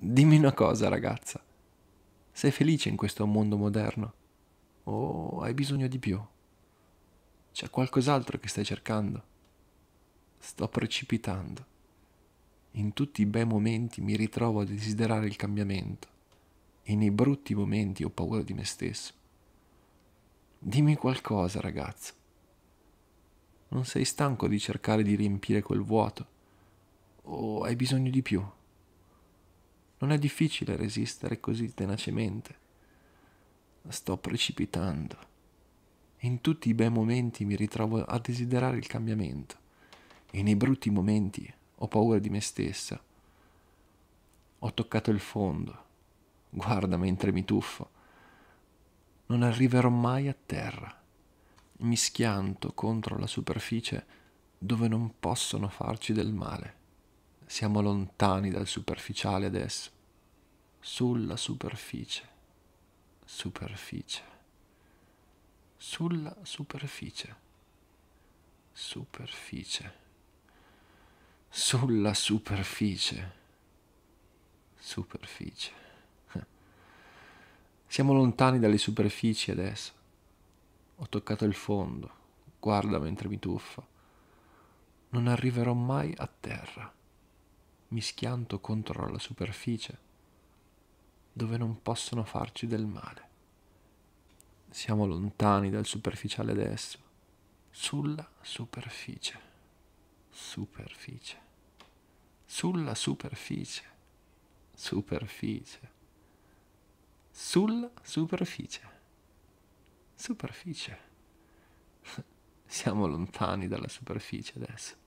Dimmi una cosa, ragazza. Sei felice in questo mondo moderno? O hai bisogno di più? C'è qualcos'altro che stai cercando? Sto precipitando. In tutti i bei momenti mi ritrovo a desiderare il cambiamento e nei brutti momenti ho paura di me stesso. Dimmi qualcosa, ragazzo. Non sei stanco di cercare di riempire quel vuoto? O hai bisogno di più? Non è difficile resistere così tenacemente. Sto precipitando. In tutti i bei momenti mi ritrovo a desiderare il cambiamento e nei brutti momenti ho paura di me stessa. Ho toccato il fondo. Guarda mentre mi tuffo. Non arriverò mai a terra. Mi schianto contro la superficie dove non possono farci del male. Siamo lontani dal superficiale adesso. Sulla superficie. Superficie. Sulla superficie. Superficie. Sulla superficie. Superficie. Siamo lontani dalle superfici adesso. Ho toccato il fondo. Guarda mentre mi tuffo. Non arriverò mai a terra mi schianto contro la superficie, dove non possono farci del male. Siamo lontani dal superficiale adesso, sulla superficie, superficie, sulla superficie, superficie, sulla superficie, superficie. Siamo lontani dalla superficie adesso.